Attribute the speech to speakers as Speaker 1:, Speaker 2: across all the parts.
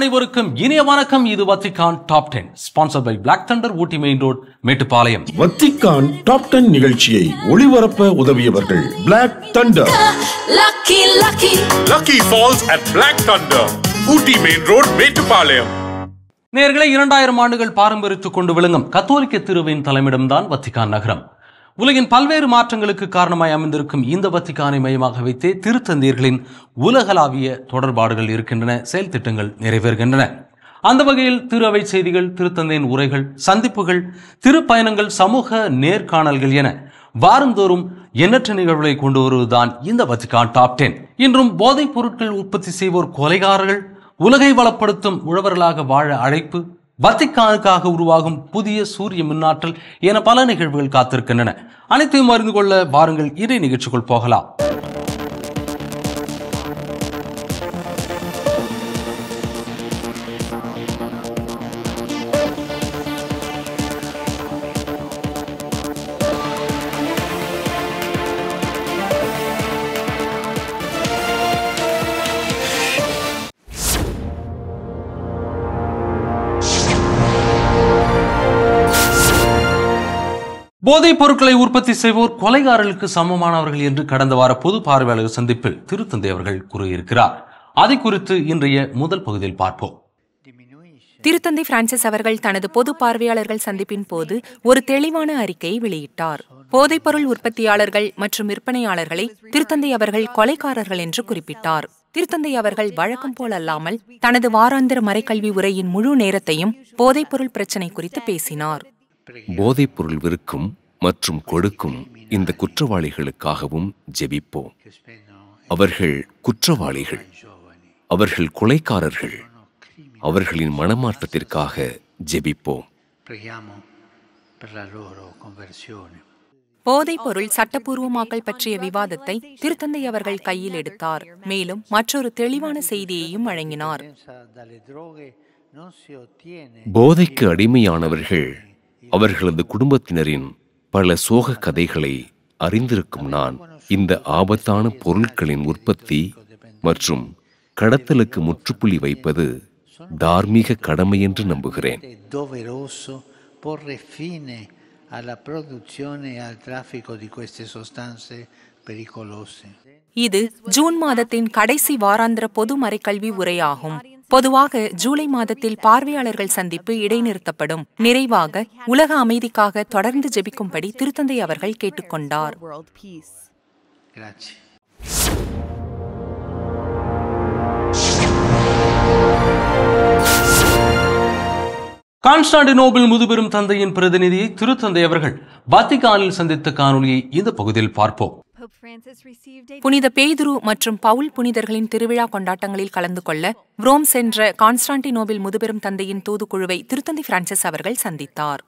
Speaker 1: அனைவருக்கும் இனிய வணக்கம் இது Vatican top ten sponsor by black thunder Ooty main road Mettupalayam Vatican top ten நிகழ்ச்சியை ஒளிபரப்ப
Speaker 2: உதவியவர்கள் black thunder
Speaker 3: lucky lucky
Speaker 2: lucky falls at black thunder Ooty main road Mettupalayam
Speaker 1: நேர்களை இரண்டாயிரம் ஆண்டுகள் பாரம்பரித்துக் கொண்டு விளங்கும் கத்தோலிக்க திருவின் தலைமிடம்தான் வத்திகான் நகரம் உலகின் பல்வேறு மாற்றங்களுக்கு காரணமாய் அமைந்திருக்கும் இந்த வத்திக்கானை மையமாக வைத்தே திருத்தந்தியர்களின் உலகளாவிய தொடர்பாடுகள் இருக்கின்றன செயல் திட்டங்கள் நிறைவேறுகின்றன அந்த வகையில் திரு அவை செய்திகள் திருத்தந்தையின் உரைகள் சந்திப்புகள் திருப்பயணங்கள் சமூக நேர்காணல்கள் என வாரந்தோறும் எண்ணற்ற நிகழ்வுகளை கொண்டு வருவதுதான் இந்த வத்திகான் டாப் டென் இன்றும் போதைப் பொருட்கள் உற்பத்தி செய்வோர் கொலைகாரர்கள் உலகை வளப்படுத்தும் உழவர்களாக வாழ அழைப்பு வத்திக்கானுக்காக உருவாகும் புதிய சூரிய மின்னாற்றல் என பல நிகழ்வுகள் காத்திருக்கின்றன அனைத்தையும் அறிந்து கொள்ள வாருங்கள் இறை நிகழ்ச்சிக்குள் போகலாம் போதைப் பொருட்களை உற்பத்தி செய்வோர் கொலைகாரர்களுக்கு சமமானவர்கள் என்று கடந்த வார பொது பார்வையாளர் சந்திப்பில் திருத்தந்தை அவர்கள் கூறியிருக்கிறார் அதை குறித்து இன்றைய முதல் பகுதியில் பார்ப்போம்
Speaker 3: திருத்தந்தை பிரான்சிஸ் அவர்கள் தனது பொது பார்வையாளர்கள் சந்திப்பின் போது ஒரு தெளிவான அறிக்கையை வெளியிட்டார் போதைப்பொருள் உற்பத்தியாளர்கள் மற்றும் விற்பனையாளர்களை திருத்தந்தை அவர்கள் கொலைக்காரர்கள் என்று குறிப்பிட்டார் திருத்தந்தை அவர்கள் வழக்கம் போல் அல்லாமல் தனது வாராந்திர மறைக்கல்வி உரையின் முழு நேரத்தையும் போதைப்பொருள் பிரச்சினை குறித்து பேசினார்
Speaker 4: போதைப்பொருள் விற்கும் மற்றும் கொடுக்கும் இந்த குற்றவாளிகளுக்காகவும் ஜெபிப்போம் அவர்கள் குற்றவாளிகள் அவர்கள் கொலைக்காரர்கள் அவர்களின் மனமாற்றத்திற்காக ஜெபிப்போம்
Speaker 3: போதைப்பொருள் சட்டப்பூர்வமாக்கல் பற்றிய விவாதத்தை திருத்தந்தை அவர்கள் கையில் எடுத்தார் மேலும் மற்றொரு தெளிவான செய்தியையும் வழங்கினார்
Speaker 4: போதைக்கு அடிமையானவர்கள் அவர்களது குடும்பத்தினரின் பல சோக கதைகளை அறிந்திருக்கும் நான் இந்த ஆபத்தான பொருட்களின் உற்பத்தி மற்றும் கடத்தலுக்கு முற்றுப்புள்ளி வைப்பது தார்மீக கடமை என்று நம்புகிறேன் e
Speaker 3: இது ஜூன் மாதத்தின் கடைசி வாராந்திர பொது மறைக்கல்வி உரையாகும் பொதுவாக ஜூலை மாதத்தில் பார்வையாளர்கள் சந்திப்பு இடைநிறுத்தப்படும் நிறைவாக உலக அமைதிக்காக தொடர்ந்து ஜெபிக்கும்படி திருத்தந்தை அவர்கள் கேட்டுக்கொண்டார்
Speaker 1: கான்ஸ்டாண்டினோபிள் முதுபெரும் தந்தையின் பிரதிநிதியை திருத்தந்தை அவர்கள் வத்திகானில் சந்தித்த காணொலியை இந்த பகுதியில் பார்ப்போம்
Speaker 3: புனித பேதுரு மற்றும் பவுல் புனிதர்களின் திருவிழா கொண்டாட்டங்களில் கலந்து கொள்ள ரோம் சென்ற கான்ஸ்டாண்டினோவில் முதுபெரும் தந்தையின் தூதுக்குழுவை திருத்தந்தை பிரான்சிஸ் அவர்கள் சந்தித்தார்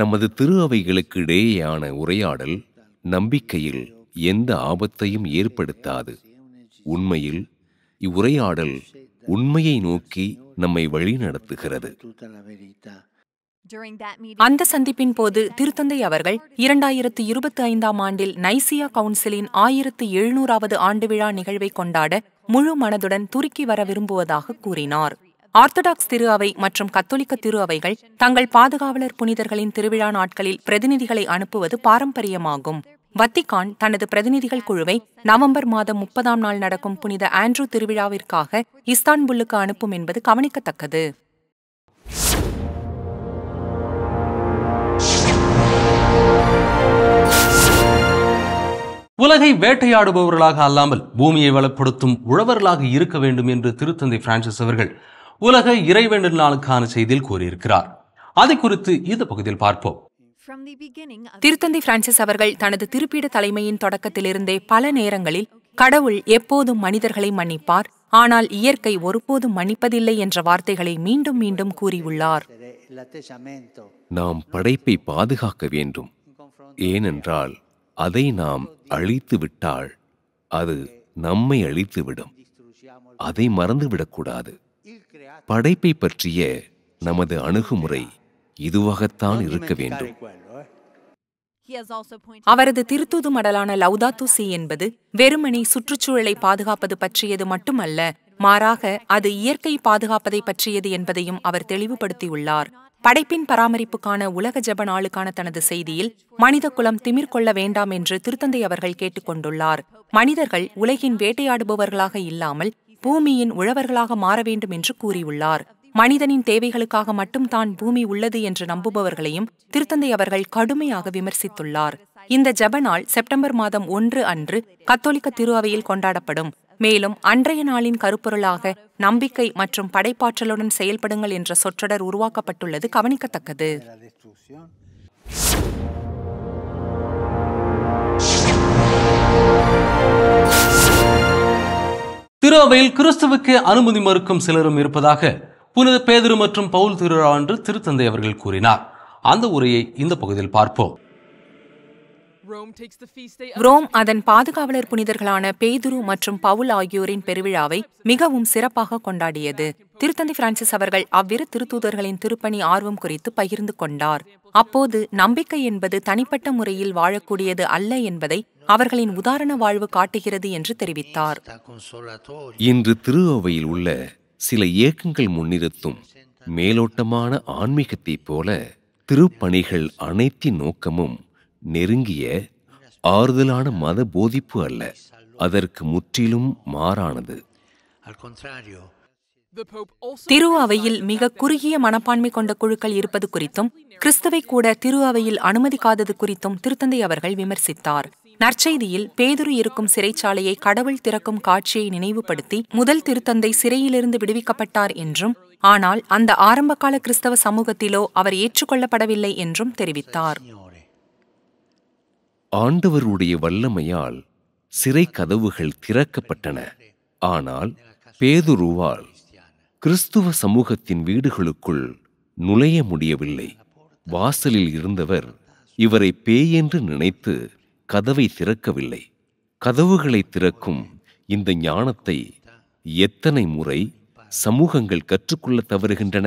Speaker 4: நமது திரு அவைகளுக்கு இடையேயான உரையாடல் நம்பிக்கையில் எந்த ஆபத்தையும் ஏற்படுத்தாது உண்மையில் இவ்வுரையாடல் உண்மையை நோக்கி நம்மை வழிநடத்துகிறது
Speaker 3: அந்த சந்திப்பின் போது திருத்தந்தை அவர்கள் இரண்டாயிரத்து இருபத்தி ஐந்தாம் ஆண்டில் நைசியா கவுன்சிலின் ஆயிரத்து எழுநூறாவது ஆண்டு விழா நிகழ்வை கொண்டாட முழு மனதுடன் துருக்கி வர விரும்புவதாக கூறினார் ஆர்த்தடாக்ஸ் திரு அவை மற்றும் கத்தோலிக்க திரு அவைகள் தங்கள் பாதுகாவலர் புனிதர்களின் திருவிழா நாட்களில் பிரதிநிதிகளை அனுப்புவது பாரம்பரியமாகும் வத்திகான் தனது பிரதிநிதிகள் குழுவை நவம்பர் மாதம் முப்பதாம் நாள் நடக்கும் புனித ஆண்ட்ரூ திருவிழாவிற்காக இஸ்தான்புல்லுக்கு அனுப்பும் என்பது கவனிக்கத்தக்கது
Speaker 1: உலகை வேட்டையாடுபவர்களாக அல்லாமல் பூமியை வளப்படுத்தும் உழவர்களாக இருக்க வேண்டும் என்று திருத்தந்தை பிரான்சிஸ் அவர்கள் உலக இறைவேண்டல் நாளுக்கான செய்தியில் கூறியிருக்கிறார் அதை குறித்து இந்த பகுதியில் பார்ப்போம்
Speaker 3: திருத்தந்தை பிரான்சிஸ் அவர்கள் தனது திருப்பீட தலைமையின் தொடக்கத்திலிருந்தே பல நேரங்களில் கடவுள் எப்போதும் மனிதர்களை மன்னிப்பார் ஆனால் இயற்கை ஒருபோதும் மன்னிப்பதில்லை என்ற வார்த்தைகளை மீண்டும் மீண்டும் கூறியுள்ளார்
Speaker 4: நாம் படைப்பை பாதுகாக்க வேண்டும் ஏனென்றால் அதை நாம் அழித்து விட்டால் அது நம்மை அழித்துவிடும் அதை மறந்துவிடக்கூடாது படைப்பை பற்றிய நமது அணுகுமுறை இதுவாகத்தான் இருக்க வேண்டும் அவரது
Speaker 3: திருத்தூது மடலான தூசி என்பது வெறுமனே சுற்றுச்சூழலை பாதுகாப்பது பற்றியது மட்டுமல்ல மாறாக அது இயற்கை பாதுகாப்பதை பற்றியது என்பதையும் அவர் தெளிவுபடுத்தியுள்ளார் படைப்பின் பராமரிப்புக்கான உலக ஜப நாளுக்கான தனது செய்தியில் மனித குலம் திமிர் கொள்ள வேண்டாம் என்று திருத்தந்தை அவர்கள் கேட்டுக்கொண்டுள்ளார் மனிதர்கள் உலகின் வேட்டையாடுபவர்களாக இல்லாமல் பூமியின் உழவர்களாக மாற வேண்டும் என்று கூறியுள்ளார் மனிதனின் தேவைகளுக்காக மட்டும் தான் பூமி உள்ளது என்று நம்புபவர்களையும் திருத்தந்தை அவர்கள் கடுமையாக விமர்சித்துள்ளார் இந்த ஜப நாள் செப்டம்பர் மாதம் ஒன்று அன்று கத்தோலிக்க திருஅவையில் கொண்டாடப்படும் மேலும் அன்றைய நாளின் கருப்பொருளாக நம்பிக்கை மற்றும் படைப்பாற்றலுடன் செயல்படுங்கள் என்ற சொற்றொடர் உருவாக்கப்பட்டுள்ளது கவனிக்கத்தக்கது
Speaker 1: திருவையில் கிறிஸ்துவுக்கு அனுமதி மறுக்கும் சிலரும் இருப்பதாக புனித பேதிரு மற்றும் பவுல் திருவிழா என்று திருத்தந்தை அவர்கள் கூறினார் அந்த உரையை இந்த பகுதியில் பார்ப்போம்
Speaker 3: ரோம் அதன் பாதுகாவலர் புனிதர்களான பேதுரு மற்றும் பவுல் ஆகியோரின் பெருவிழாவை மிகவும் சிறப்பாக கொண்டாடியது திருத்தந்தி பிரான்சிஸ் அவர்கள் அவ்விரு திருத்தூதர்களின் திருப்பணி ஆர்வம் குறித்து பகிர்ந்து கொண்டார் அப்போது நம்பிக்கை என்பது தனிப்பட்ட முறையில் வாழக்கூடியது அல்ல என்பதை அவர்களின் உதாரண வாழ்வு காட்டுகிறது என்று தெரிவித்தார்
Speaker 4: இன்று திருவோவையில் உள்ள சில இயக்கங்கள் முன்னிறுத்தும் மேலோட்டமான ஆன்மீகத்தைப் போல திருப்பணிகள் அனைத்தின் நோக்கமும் நெருங்கிய ஆறுதலான மத போதிப்பு அல்ல அதற்கு முற்றிலும் மாறானது
Speaker 3: திரு அவையில் மிக குறுகிய மனப்பான்மை கொண்ட குழுக்கள் இருப்பது குறித்தும் கிறிஸ்தவை கூட திரு அவையில் அனுமதிக்காதது குறித்தும் திருத்தந்தை அவர்கள் விமர்சித்தார் நற்செய்தியில் பேதுரு இருக்கும் சிறைச்சாலையை கடவுள் திறக்கும் காட்சியை நினைவுபடுத்தி முதல் திருத்தந்தை சிறையிலிருந்து விடுவிக்கப்பட்டார் என்றும் ஆனால் அந்த ஆரம்பகால கிறிஸ்தவ சமூகத்திலோ அவர் ஏற்றுக்கொள்ளப்படவில்லை என்றும் தெரிவித்தார்
Speaker 4: ஆண்டவருடைய வல்லமையால் சிறை கதவுகள் திறக்கப்பட்டன ஆனால் பேதுருவால் கிறிஸ்துவ சமூகத்தின் வீடுகளுக்குள் நுழைய முடியவில்லை வாசலில் இருந்தவர் இவரை பேயென்று நினைத்து கதவை திறக்கவில்லை கதவுகளை திறக்கும் இந்த ஞானத்தை எத்தனை முறை சமூகங்கள் கற்றுக்கொள்ள தவறுகின்றன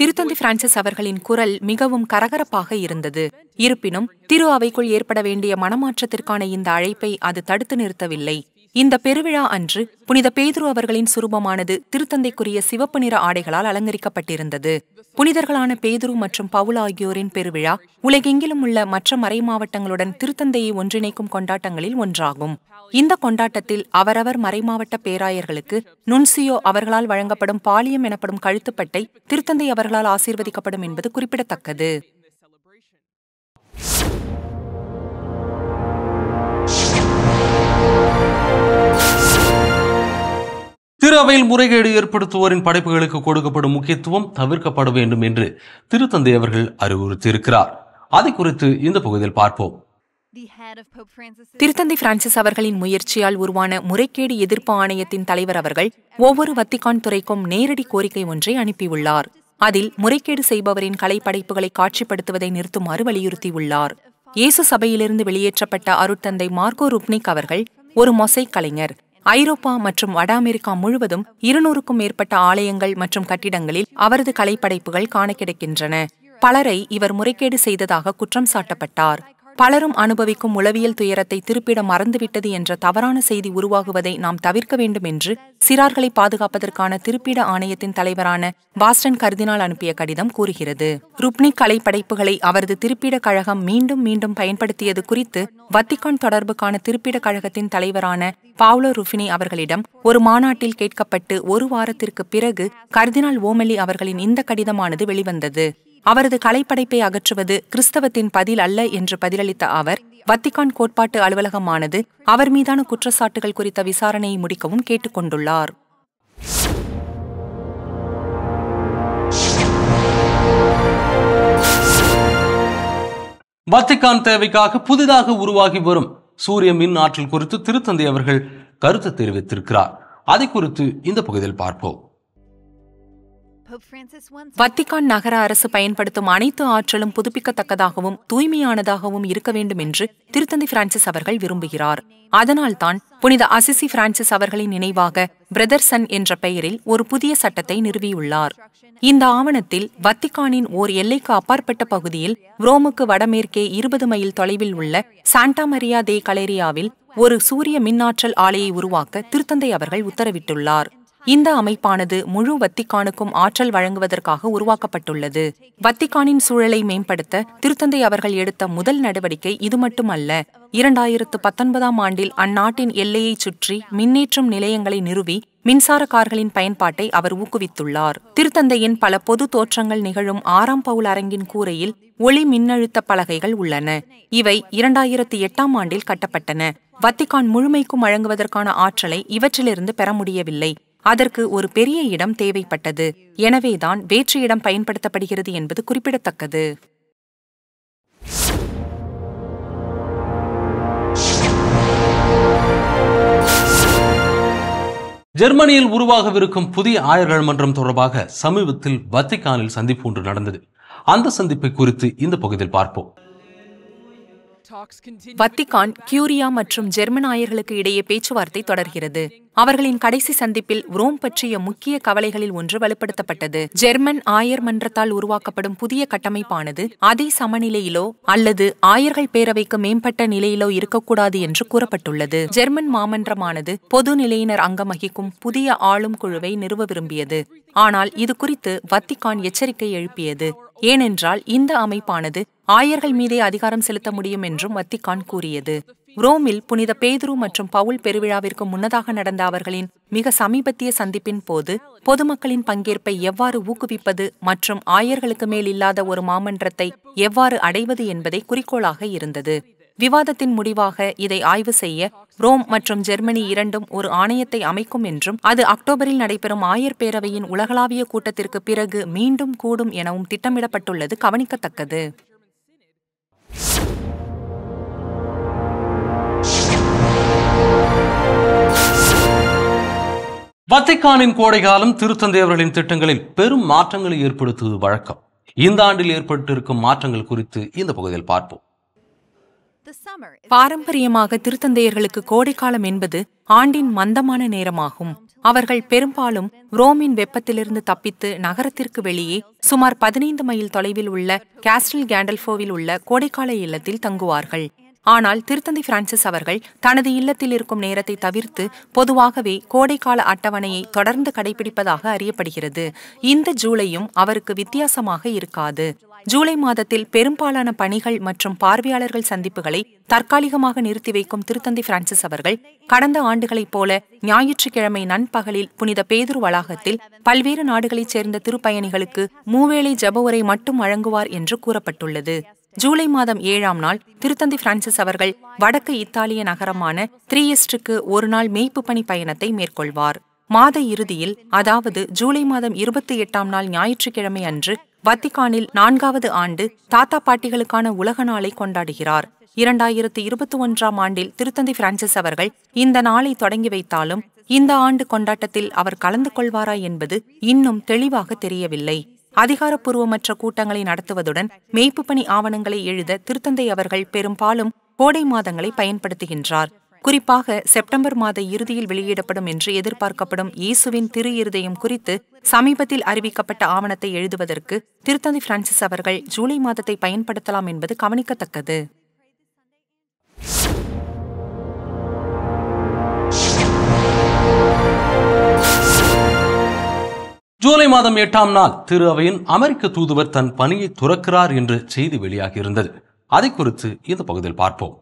Speaker 3: திருத்தந்தி பிரான்சிஸ் அவர்களின் குரல் மிகவும் கரகரப்பாக இருந்தது இருப்பினும் திரு அவைக்குள் ஏற்பட வேண்டிய மனமாற்றத்திற்கான இந்த அழைப்பை அது தடுத்து நிறுத்தவில்லை இந்த பெருவிழா அன்று புனித பேதுரு அவர்களின் சுரூபமானது திருத்தந்தைக்குரிய சிவப்பு நிற ஆடைகளால் அலங்கரிக்கப்பட்டிருந்தது புனிதர்களான பேதுரு மற்றும் பவுல் ஆகியோரின் பெருவிழா உலகெங்கிலும் உள்ள மற்ற மறை மாவட்டங்களுடன் திருத்தந்தையை ஒன்றிணைக்கும் கொண்டாட்டங்களில் ஒன்றாகும் இந்த கொண்டாட்டத்தில் அவரவர் மறைமாவட்ட பேராயர்களுக்கு நுன்சியோ அவர்களால் வழங்கப்படும் பாலியம் எனப்படும் கழுத்துப்பட்டை திருத்தந்தை அவர்களால் ஆசீர்வதிக்கப்படும் என்பது குறிப்பிடத்தக்கது
Speaker 1: திரு அவையில் முறைகேடு ஏற்படுத்துவோரின் படைப்புகளுக்கு கொடுக்கப்படும் முக்கியத்துவம் தவிர்க்கப்பட வேண்டும் என்று திருத்தந்தை அவர்கள் அறிவுறுத்தியிருக்கிறார் அதை குறித்து இந்த பகுதியில் பார்ப்போம்
Speaker 3: திருத்தந்தை பிரான்சிஸ் அவர்களின் முயற்சியால் உருவான முறைகேடு எதிர்ப்பு ஆணையத்தின் தலைவர் அவர்கள் ஒவ்வொரு வத்திகான் துறைக்கும் நேரடி கோரிக்கை ஒன்றை அனுப்பியுள்ளார் அதில் முறைகேடு செய்பவரின் கலைப்படைப்புகளை காட்சிப்படுத்துவதை நிறுத்துமாறு வலியுறுத்தியுள்ளார் இயேசு சபையிலிருந்து வெளியேற்றப்பட்ட அருட்தந்தை மார்கோ ருப்னிக் அவர்கள் ஒரு மொசை கலைஞர் ஐரோப்பா மற்றும் வட அமெரிக்கா முழுவதும் இருநூறுக்கும் மேற்பட்ட ஆலயங்கள் மற்றும் கட்டிடங்களில் அவரது கலைப்படைப்புகள் காண கிடைக்கின்றன பலரை இவர் முறைகேடு செய்ததாக குற்றம் சாட்டப்பட்டார் பலரும் அனுபவிக்கும் உளவியல் துயரத்தை திருப்பிட மறந்துவிட்டது என்ற தவறான செய்தி உருவாகுவதை நாம் தவிர்க்க வேண்டும் என்று சிறார்களை பாதுகாப்பதற்கான திருப்பிட ஆணையத்தின் தலைவரான பாஸ்டன் கர்தினால் அனுப்பிய கடிதம் கூறுகிறது ருப்னி கலை படைப்புகளை அவரது திருப்பிட கழகம் மீண்டும் மீண்டும் பயன்படுத்தியது குறித்து வத்திகான் தொடர்புக்கான திருப்பிட கழகத்தின் தலைவரான பாவ்லோ ருஃபினி அவர்களிடம் ஒரு மாநாட்டில் கேட்கப்பட்டு ஒரு வாரத்திற்கு பிறகு கர்தினால் ஓமெலி அவர்களின் இந்த கடிதமானது வெளிவந்தது அவரது கலைப்படைப்பை அகற்றுவது கிறிஸ்தவத்தின் பதில் அல்ல என்று பதிலளித்த அவர் வத்திகான் கோட்பாட்டு அலுவலகமானது அவர் மீதான குற்றச்சாட்டுகள் குறித்த விசாரணையை முடிக்கவும் கேட்டுக்கொண்டுள்ளார்
Speaker 1: வத்திகான் தேவைக்காக புதிதாக உருவாகி வரும் சூரிய மின் ஆற்றல் குறித்து திருத்தந்தை அவர்கள் கருத்து தெரிவித்திருக்கிறார் அதை குறித்து இந்த பகுதியில் பார்ப்போம்
Speaker 3: வத்திகான் நகர அரசு பயன்படுத்தும் அனைத்து ஆற்றலும் புதுப்பிக்கத்தக்கதாகவும் தூய்மையானதாகவும் இருக்க வேண்டும் என்று திருத்தந்தை பிரான்சிஸ் அவர்கள் விரும்புகிறார் அதனால்தான் புனித அசிசி பிரான்சிஸ் அவர்களின் நினைவாக பிரதர்சன் என்ற பெயரில் ஒரு புதிய சட்டத்தை நிறுவியுள்ளார் இந்த ஆவணத்தில் வத்திகானின் ஓர் எல்லைக்கு அப்பாற்பட்ட பகுதியில் ரோமுக்கு வடமேற்கே இருபது மைல் தொலைவில் உள்ள சாண்டா மரியா தே கலேரியாவில் ஒரு சூரிய மின்னாற்றல் ஆலையை உருவாக்க திருத்தந்தை அவர்கள் உத்தரவிட்டுள்ளார் இந்த அமைப்பானது முழு வத்திக்கானுக்கும் ஆற்றல் வழங்குவதற்காக உருவாக்கப்பட்டுள்ளது வத்திக்கானின் சூழலை மேம்படுத்த திருத்தந்தை அவர்கள் எடுத்த முதல் நடவடிக்கை இது மட்டுமல்ல இரண்டாயிரத்து பத்தொன்பதாம் ஆண்டில் அந்நாட்டின் எல்லையைச் சுற்றி மின்னேற்றும் நிலையங்களை நிறுவி மின்சார கார்களின் பயன்பாட்டை அவர் ஊக்குவித்துள்ளார் திருத்தந்தையின் பல பொது தோற்றங்கள் நிகழும் ஆறாம் பவுல் அரங்கின் கூரையில் ஒளி மின்னழுத்த பலகைகள் உள்ளன இவை இரண்டாயிரத்து எட்டாம் ஆண்டில் கட்டப்பட்டன வத்திகான் முழுமைக்கும் வழங்குவதற்கான ஆற்றலை இவற்றிலிருந்து பெற முடியவில்லை அதற்கு ஒரு பெரிய இடம் தேவைப்பட்டது எனவேதான் வேற்று இடம் பயன்படுத்தப்படுகிறது என்பது குறிப்பிடத்தக்கது
Speaker 1: ஜெர்மனியில் உருவாகவிருக்கும் புதிய ஆயர்கள் மன்றம் தொடர்பாக சமீபத்தில் வத்திகானில் சந்திப்பு ஒன்று நடந்தது அந்த சந்திப்பை குறித்து இந்த பகுதியில் பார்ப்போம்
Speaker 3: வத்திகான் கியூரியா மற்றும் ஆயர்களுக்கு இடையே பேச்சுவார்த்தை தொடர்கிறது அவர்களின் கடைசி சந்திப்பில் ரோம் பற்றிய முக்கிய கவலைகளில் ஒன்று வலுப்படுத்தப்பட்டது ஜெர்மன் ஆயர் மன்றத்தால் உருவாக்கப்படும் புதிய கட்டமைப்பானது அதே சமநிலையிலோ அல்லது ஆயர்கள் பேரவைக்கு மேம்பட்ட நிலையிலோ இருக்கக்கூடாது என்று கூறப்பட்டுள்ளது ஜெர்மன் மாமன்றமானது பொது நிலையினர் அங்கமகிக்கும் புதிய ஆளும் குழுவை நிறுவ விரும்பியது ஆனால் இது குறித்து வத்திகான் எச்சரிக்கை எழுப்பியது ஏனென்றால் இந்த அமைப்பானது ஆயர்கள் மீதே அதிகாரம் செலுத்த முடியும் என்றும் வத்திகான் கூறியது ரோமில் புனித பேதுரு மற்றும் பவுல் பெருவிழாவிற்கு முன்னதாக நடந்த அவர்களின் மிக சமீபத்திய சந்திப்பின் போது பொதுமக்களின் பங்கேற்பை எவ்வாறு ஊக்குவிப்பது மற்றும் ஆயர்களுக்கு மேல் இல்லாத ஒரு மாமன்றத்தை எவ்வாறு அடைவது என்பதை குறிக்கோளாக இருந்தது விவாதத்தின் முடிவாக இதை ஆய்வு செய்ய ரோம் மற்றும் ஜெர்மனி இரண்டும் ஒரு ஆணையத்தை அமைக்கும் என்றும் அது அக்டோபரில் நடைபெறும் ஆயர் பேரவையின் உலகளாவிய கூட்டத்திற்கு பிறகு மீண்டும் கூடும் எனவும் திட்டமிடப்பட்டுள்ளது கவனிக்கத்தக்கது
Speaker 1: வத்திக்கானின் கோடைகாலம் திருத்தந்தையவர்களின் திட்டங்களில் பெரும் மாற்றங்களை ஏற்படுத்துவது வழக்கம் இந்த ஆண்டில் ஏற்பட்டிருக்கும் மாற்றங்கள் குறித்து இந்த பகுதியில் பார்ப்போம்
Speaker 3: பாரம்பரியமாக திருத்தந்தையர்களுக்கு கோடைக்காலம் என்பது ஆண்டின் மந்தமான நேரமாகும் அவர்கள் பெரும்பாலும் ரோமின் வெப்பத்திலிருந்து தப்பித்து நகரத்திற்கு வெளியே சுமார் பதினைந்து மைல் தொலைவில் உள்ள கேஸ்டில் கேண்டல்ஃபோவில் உள்ள கோடைக்கால இல்லத்தில் தங்குவார்கள் ஆனால் திருத்தந்தை பிரான்சிஸ் அவர்கள் தனது இல்லத்தில் இருக்கும் நேரத்தை தவிர்த்து பொதுவாகவே கோடைக்கால அட்டவணையை தொடர்ந்து கடைபிடிப்பதாக அறியப்படுகிறது இந்த ஜூலையும் அவருக்கு வித்தியாசமாக இருக்காது ஜூலை மாதத்தில் பெரும்பாலான பணிகள் மற்றும் பார்வையாளர்கள் சந்திப்புகளை தற்காலிகமாக நிறுத்தி வைக்கும் திருத்தந்தி பிரான்சிஸ் அவர்கள் கடந்த ஆண்டுகளைப் போல ஞாயிற்றுக்கிழமை நண்பகலில் புனித பேதுரு வளாகத்தில் பல்வேறு நாடுகளைச் சேர்ந்த திருப்பயணிகளுக்கு மூவேளை ஜப உரை மட்டும் வழங்குவார் என்று கூறப்பட்டுள்ளது ஜூலை மாதம் ஏழாம் நாள் திருத்தந்தி பிரான்சிஸ் அவர்கள் வடக்கு இத்தாலிய நகரமான த்ரீஎஸ்டுக்கு ஒரு நாள் மெய்ப்பு பணி பயணத்தை மேற்கொள்வார் மாத இறுதியில் அதாவது ஜூலை மாதம் இருபத்தி எட்டாம் நாள் ஞாயிற்றுக்கிழமை அன்று வத்திகானில் நான்காவது ஆண்டு தாத்தா பாட்டிகளுக்கான உலக நாளை கொண்டாடுகிறார் இரண்டாயிரத்தி இருபத்தி ஒன்றாம் ஆண்டில் திருத்தந்தி பிரான்சிஸ் அவர்கள் இந்த நாளை தொடங்கி வைத்தாலும் இந்த ஆண்டு கொண்டாட்டத்தில் அவர் கலந்து கொள்வாரா என்பது இன்னும் தெளிவாக தெரியவில்லை அதிகாரப்பூர்வமற்ற கூட்டங்களை நடத்துவதுடன் மெய்ப்பு பணி ஆவணங்களை எழுத திருத்தந்தை அவர்கள் பெரும்பாலும் கோடை மாதங்களை பயன்படுத்துகின்றார் குறிப்பாக செப்டம்பர் மாத இறுதியில் வெளியிடப்படும் என்று எதிர்பார்க்கப்படும் இயேசுவின் திரு இருதயம் குறித்து சமீபத்தில் அறிவிக்கப்பட்ட ஆவணத்தை எழுதுவதற்கு திருத்தந்தை பிரான்சிஸ் அவர்கள் ஜூலை மாதத்தை பயன்படுத்தலாம் என்பது கவனிக்கத்தக்கது
Speaker 1: ஜூலை மாதம் எட்டாம் நாள் திரு அவையின் அமெரிக்க தூதுவர் தன் பணியை துறக்கிறார் என்று செய்தி வெளியாகியிருந்தது அதை குறித்து இந்த பகுதியில் பார்ப்போம்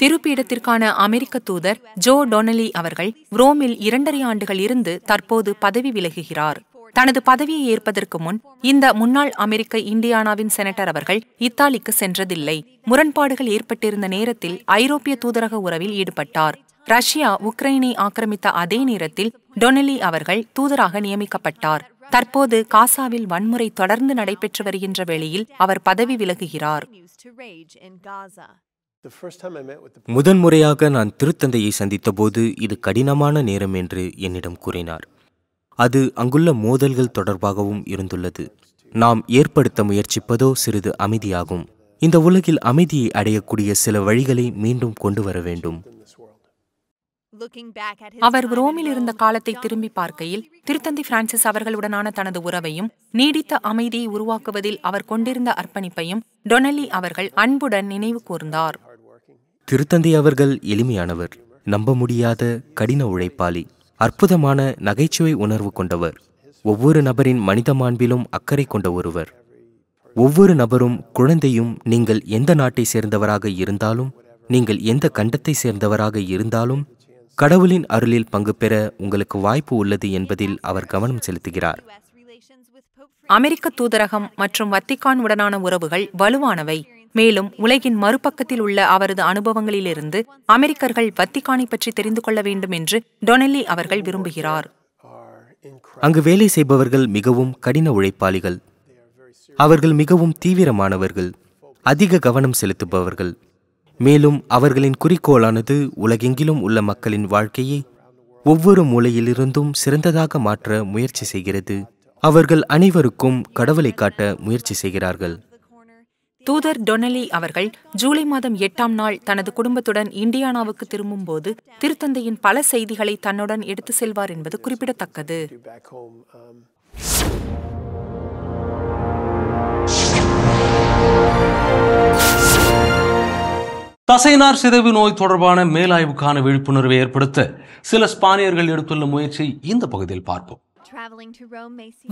Speaker 3: திருப்பீடத்திற்கான அமெரிக்க தூதர் ஜோ டொனலி அவர்கள் ரோமில் இரண்டரை ஆண்டுகள் இருந்து தற்போது பதவி விலகுகிறார் தனது பதவியை ஏற்பதற்கு முன் இந்த முன்னாள் அமெரிக்க இந்தியானாவின் செனட்டர் அவர்கள் இத்தாலிக்கு சென்றதில்லை முரண்பாடுகள் ஏற்பட்டிருந்த நேரத்தில் ஐரோப்பிய தூதரக உறவில் ஈடுபட்டார் ரஷ்யா உக்ரைனை ஆக்கிரமித்த அதே நேரத்தில் டொனலி அவர்கள் தூதராக நியமிக்கப்பட்டார் தற்போது காசாவில் வன்முறை தொடர்ந்து நடைபெற்று வருகின்ற வேளையில் அவர் பதவி விலகுகிறார்
Speaker 2: முதன்முறையாக நான் திருத்தந்தையை சந்தித்தபோது இது கடினமான நேரம் என்று என்னிடம் கூறினார் அது அங்குள்ள மோதல்கள் தொடர்பாகவும் இருந்துள்ளது நாம் ஏற்படுத்த முயற்சிப்பதோ சிறிது அமைதியாகும் இந்த உலகில் அமைதியை அடையக்கூடிய சில வழிகளை மீண்டும் கொண்டு வர வேண்டும்
Speaker 3: அவர் ரோமில் இருந்த காலத்தை திரும்பி பார்க்கையில் திருத்தந்தி பிரான்சிஸ் அவர்களுடனான தனது உறவையும் நீடித்த அமைதியை உருவாக்குவதில் அவர் கொண்டிருந்த அர்ப்பணிப்பையும் டொனலி அவர்கள் அன்புடன் நினைவு கூர்ந்தார்
Speaker 2: திருத்தந்தி அவர்கள் எளிமையானவர் நம்ப முடியாத கடின உழைப்பாளி அற்புதமான நகைச்சுவை உணர்வு கொண்டவர் ஒவ்வொரு நபரின் மனித மாண்பிலும் அக்கறை கொண்ட ஒருவர் ஒவ்வொரு நபரும் குழந்தையும் நீங்கள் எந்த நாட்டை சேர்ந்தவராக இருந்தாலும் நீங்கள் எந்த கண்டத்தை சேர்ந்தவராக இருந்தாலும் கடவுளின் அருளில் பங்கு பெற உங்களுக்கு வாய்ப்பு உள்ளது என்பதில் அவர் கவனம் செலுத்துகிறார்
Speaker 3: அமெரிக்க தூதரகம் மற்றும் வத்திகான் உடனான உறவுகள் வலுவானவை மேலும் உலகின் மறுபக்கத்தில் உள்ள அவரது அனுபவங்களிலிருந்து அமெரிக்கர்கள் வத்திகானை பற்றி தெரிந்து கொள்ள வேண்டும் என்று டொனெல்லி அவர்கள் விரும்புகிறார்
Speaker 2: அங்கு வேலை செய்பவர்கள் மிகவும் கடின உழைப்பாளிகள் அவர்கள் மிகவும் தீவிரமானவர்கள் அதிக கவனம் செலுத்துபவர்கள் மேலும் அவர்களின் குறிக்கோளானது உலகெங்கிலும் உள்ள மக்களின் வாழ்க்கையை ஒவ்வொரு மூலையிலிருந்தும் சிறந்ததாக மாற்ற முயற்சி செய்கிறது அவர்கள் அனைவருக்கும் கடவுளை காட்ட முயற்சி செய்கிறார்கள்
Speaker 3: தூதர் டொனலி அவர்கள் ஜூலை மாதம் எட்டாம் நாள் தனது குடும்பத்துடன் இந்தியானாவுக்கு திரும்பும்போது திருத்தந்தையின் பல செய்திகளை தன்னுடன் எடுத்து செல்வார் என்பது குறிப்பிடத்தக்கது
Speaker 1: தசைனார் சிதைவு நோய் தொடர்பான மேலாய்வுக்கான விழிப்புணர்வை ஏற்படுத்த சில ஸ்பானியர்கள் எடுத்துள்ள முயற்சி இந்த பகுதியில் பார்ப்போம்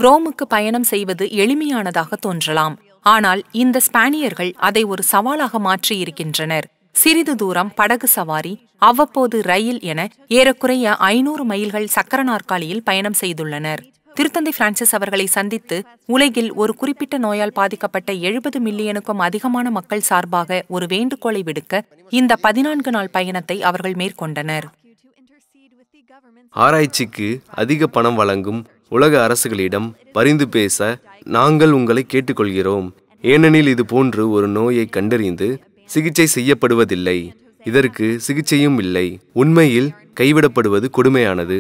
Speaker 3: ரோமுக்கு பயணம் செய்வது எளிமையானதாக தோன்றலாம் ஆனால் இந்த ஸ்பானியர்கள் அதை ஒரு சவாலாக மாற்றியிருக்கின்றனர் சிறிது தூரம் படகு சவாரி அவ்வப்போது ரயில் என ஏறக்குறைய ஐநூறு மைல்கள் சக்கர நாற்காலியில் பயணம் செய்துள்ளனர் திருத்தந்தை பிரான்சிஸ் அவர்களை சந்தித்து உலகில் ஒரு குறிப்பிட்ட நோயால் பாதிக்கப்பட்ட எழுபது மில்லியனுக்கும் அதிகமான மக்கள் சார்பாக ஒரு வேண்டுகோளை விடுக்க இந்த பதினான்கு நாள் பயணத்தை அவர்கள் மேற்கொண்டனர்
Speaker 4: ஆராய்ச்சிக்கு அதிக பணம் வழங்கும் உலக அரசுகளிடம் பரிந்து பேச நாங்கள் உங்களை கேட்டுக்கொள்கிறோம் ஏனெனில் இது போன்று ஒரு நோயை கண்டறிந்து சிகிச்சை செய்யப்படுவதில்லை இதற்கு சிகிச்சையும் இல்லை உண்மையில் கைவிடப்படுவது கொடுமையானது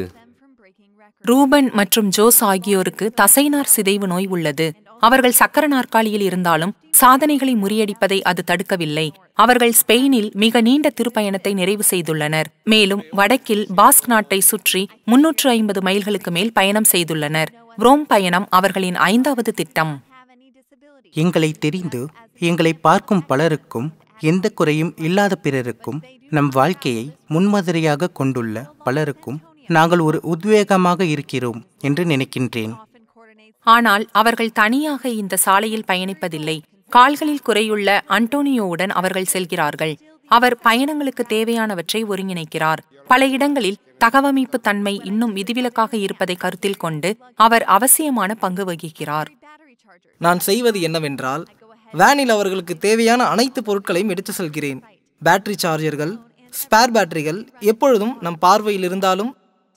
Speaker 3: ரூபன் மற்றும் ஜோஸ் ஆகியோருக்கு தசைநார் சிதைவு நோய் உள்ளது அவர்கள் சக்கர நாற்காலியில் இருந்தாலும் சாதனைகளை முறியடிப்பதை அது தடுக்கவில்லை அவர்கள் ஸ்பெயினில் மிக நீண்ட திருப்பயணத்தை நிறைவு செய்துள்ளனர் மேலும் வடக்கில் பாஸ்க் நாட்டை சுற்றி முன்னூற்று ஐம்பது மைல்களுக்கு மேல் பயணம் செய்துள்ளனர் ரோம் பயணம் அவர்களின் ஐந்தாவது திட்டம்
Speaker 2: எங்களை தெரிந்து எங்களை பார்க்கும் பலருக்கும் எந்த குறையும் இல்லாத பிறருக்கும் நம் வாழ்க்கையை முன்மாதிரியாக கொண்டுள்ள பலருக்கும் நாங்கள் ஒரு உத்வேகமாக இருக்கிறோம் என்று நினைக்கின்றேன்
Speaker 3: ஆனால் அவர்கள் தனியாக இந்த சாலையில் பயணிப்பதில்லை கால்களில் குறையுள்ள அண்டோனியோவுடன் அவர்கள் செல்கிறார்கள் அவர் பயணங்களுக்கு தேவையானவற்றை ஒருங்கிணைக்கிறார் பல இடங்களில் தகவமைப்பு தன்மை இன்னும் விதிவிலக்காக இருப்பதை கருத்தில் கொண்டு அவர் அவசியமான பங்கு வகிக்கிறார்
Speaker 2: நான் செய்வது என்னவென்றால் வேனில் அவர்களுக்கு தேவையான அனைத்து பொருட்களையும் எடுத்து செல்கிறேன் பேட்டரி சார்ஜர்கள் ஸ்பேர் பேட்டரிகள் எப்பொழுதும் நம் பார்வையில் இருந்தாலும்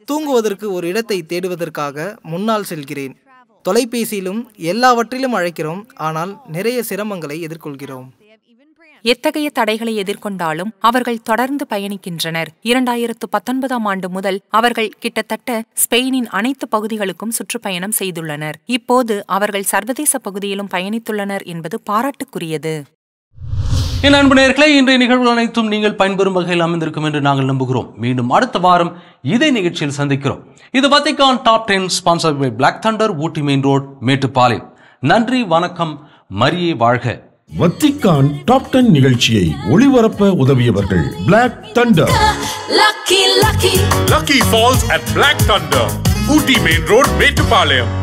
Speaker 2: தூங்குவதற்கு ஒரு இடத்தை தேடுவதற்காக முன்னால் செல்கிறேன்
Speaker 3: தொலைபேசியிலும் எல்லாவற்றிலும் அழைக்கிறோம் ஆனால் நிறைய சிரமங்களை எதிர்கொள்கிறோம் எத்தகைய தடைகளை எதிர்கொண்டாலும் அவர்கள் தொடர்ந்து பயணிக்கின்றனர் இரண்டாயிரத்து பத்தொன்பதாம் ஆண்டு முதல் அவர்கள் கிட்டத்தட்ட ஸ்பெயினின் அனைத்து பகுதிகளுக்கும் சுற்றுப்பயணம் செய்துள்ளனர் இப்போது அவர்கள் சர்வதேச பகுதியிலும் பயணித்துள்ளனர் என்பது பாராட்டுக்குரியது
Speaker 1: என் அன்பு நேர்களை இன்றைய நிகழ்வுகள் அனைத்தும் நீங்கள் பயன்பெறும் வகையில் அமைந்திருக்கும் என்று நாங்கள் நம்புகிறோம் மீண்டும் அடுத்த வாரம் இதே நிகழ்ச்சியில் சந்திக்கிறோம் இது Vatican top ten sponsor by black thunder Ooty main road Mettupalayam நன்றி வணக்கம் மரியே வாழ்க வத்திக்கான் டாப் டென் நிகழ்ச்சியை ஒளிபரப்ப உதவியவர்கள் black thunder
Speaker 3: lucky lucky
Speaker 2: lucky falls at black thunder Ooty main road Mettupalayam